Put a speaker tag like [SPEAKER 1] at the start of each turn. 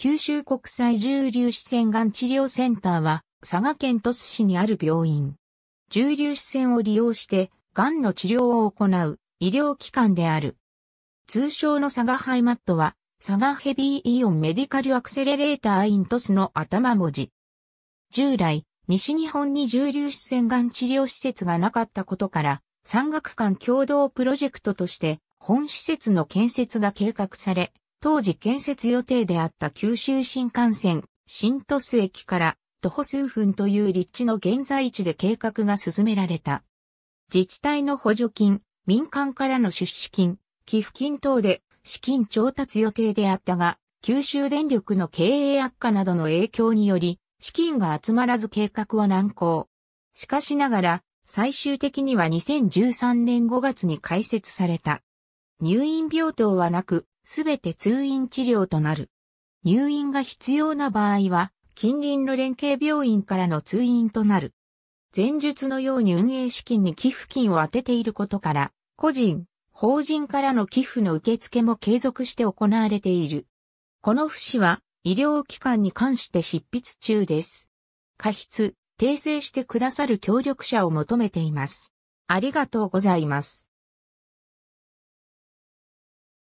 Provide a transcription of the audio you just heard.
[SPEAKER 1] 九州国際重粒子線がん治療センターは、佐賀県鳥栖市にある病院。重粒子線を利用して、がんの治療を行う医療機関である。通称の佐賀ハイマットは、佐賀ヘビーイオンメディカルアクセレレーターイントスの頭文字。従来、西日本に重粒子線がん治療施設がなかったことから、山岳館共同プロジェクトとして、本施設の建設が計画され、当時建設予定であった九州新幹線、新都市駅から徒歩数分という立地の現在地で計画が進められた。自治体の補助金、民間からの出資金、寄付金等で資金調達予定であったが、九州電力の経営悪化などの影響により、資金が集まらず計画は難航。しかしながら、最終的には2013年5月に開設された。入院病棟はなく、すべて通院治療となる。入院が必要な場合は、近隣の連携病院からの通院となる。前述のように運営資金に寄付金を当てていることから、個人、法人からの寄付の受付も継続して行われている。この不死は医療機関に関して執筆中です。過失、訂正してくださる協力者を求めています。ありがとうございます。